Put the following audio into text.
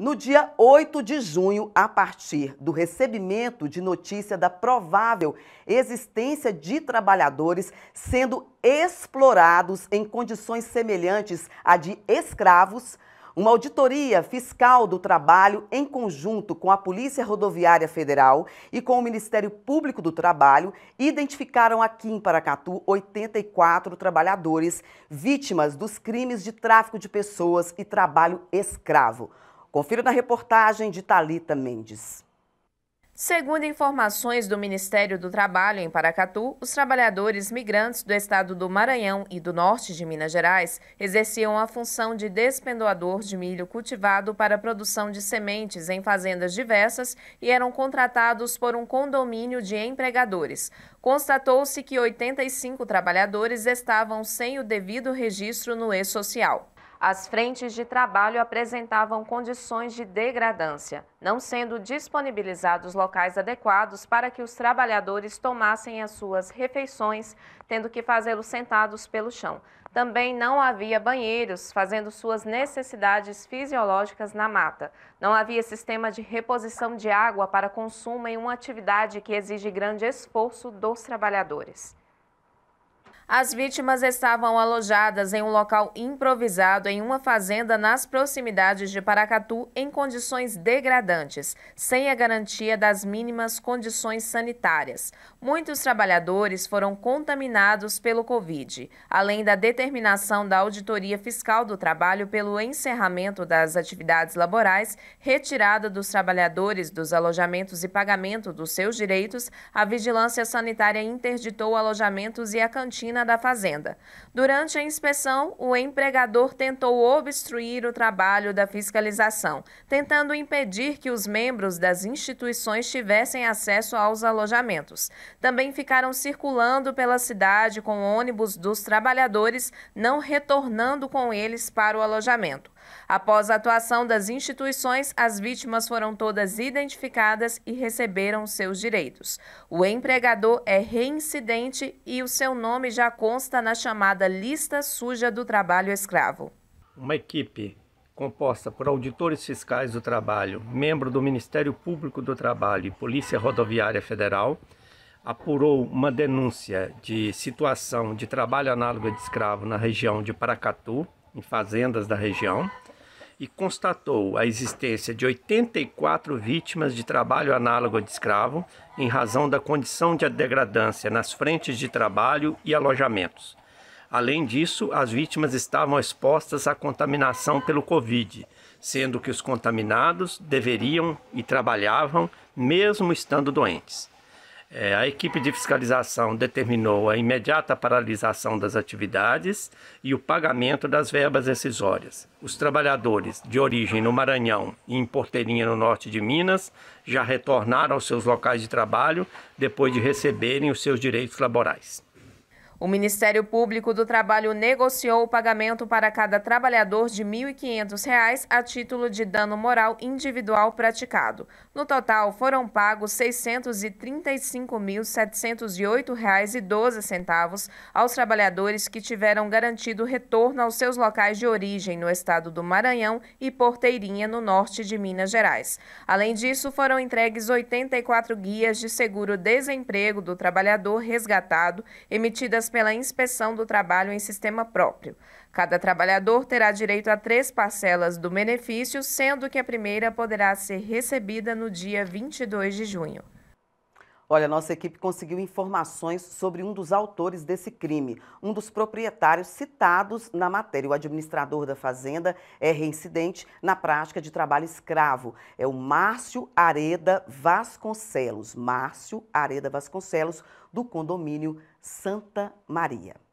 No dia 8 de junho, a partir do recebimento de notícia da provável existência de trabalhadores sendo explorados em condições semelhantes à de escravos, uma auditoria fiscal do trabalho, em conjunto com a Polícia Rodoviária Federal e com o Ministério Público do Trabalho, identificaram aqui em Paracatu 84 trabalhadores vítimas dos crimes de tráfico de pessoas e trabalho escravo. Confira na reportagem de Talita Mendes. Segundo informações do Ministério do Trabalho em Paracatu, os trabalhadores migrantes do estado do Maranhão e do norte de Minas Gerais exerciam a função de despendoador de milho cultivado para a produção de sementes em fazendas diversas e eram contratados por um condomínio de empregadores. Constatou-se que 85 trabalhadores estavam sem o devido registro no E-Social as frentes de trabalho apresentavam condições de degradância, não sendo disponibilizados locais adequados para que os trabalhadores tomassem as suas refeições, tendo que fazê-los sentados pelo chão. Também não havia banheiros, fazendo suas necessidades fisiológicas na mata. Não havia sistema de reposição de água para consumo em uma atividade que exige grande esforço dos trabalhadores. As vítimas estavam alojadas em um local improvisado em uma fazenda nas proximidades de Paracatu em condições degradantes, sem a garantia das mínimas condições sanitárias. Muitos trabalhadores foram contaminados pelo Covid, além da determinação da Auditoria Fiscal do Trabalho pelo encerramento das atividades laborais, retirada dos trabalhadores dos alojamentos e pagamento dos seus direitos, a Vigilância Sanitária interditou alojamentos e a cantina oficina da Fazenda. Durante a inspeção, o empregador tentou obstruir o trabalho da fiscalização, tentando impedir que os membros das instituições tivessem acesso aos alojamentos. Também ficaram circulando pela cidade com ônibus dos trabalhadores, não retornando com eles para o alojamento. Após a atuação das instituições, as vítimas foram todas identificadas e receberam seus direitos. O empregador é reincidente e o seu nome já consta na chamada lista suja do trabalho escravo. Uma equipe composta por auditores fiscais do trabalho, membro do Ministério Público do Trabalho e Polícia Rodoviária Federal, apurou uma denúncia de situação de trabalho análogo de escravo na região de Paracatu, em fazendas da região e constatou a existência de 84 vítimas de trabalho análogo de escravo em razão da condição de degradância nas frentes de trabalho e alojamentos. Além disso, as vítimas estavam expostas à contaminação pelo Covid, sendo que os contaminados deveriam e trabalhavam mesmo estando doentes. É, a equipe de fiscalização determinou a imediata paralisação das atividades e o pagamento das verbas rescisórias. Os trabalhadores de origem no Maranhão e em Porteirinha, no norte de Minas, já retornaram aos seus locais de trabalho depois de receberem os seus direitos laborais. O Ministério Público do Trabalho negociou o pagamento para cada trabalhador de R$ 1.500 a título de dano moral individual praticado. No total, foram pagos R$ 635.708,12 aos trabalhadores que tiveram garantido retorno aos seus locais de origem no estado do Maranhão e Porteirinha, no norte de Minas Gerais. Além disso, foram entregues 84 guias de seguro-desemprego do trabalhador resgatado, emitidas pela inspeção do trabalho em sistema próprio. Cada trabalhador terá direito a três parcelas do benefício, sendo que a primeira poderá ser recebida no dia 22 de junho. Olha, nossa equipe conseguiu informações sobre um dos autores desse crime, um dos proprietários citados na matéria. O administrador da fazenda é reincidente na prática de trabalho escravo. É o Márcio Areda Vasconcelos. Márcio Areda Vasconcelos, do condomínio Santa Maria.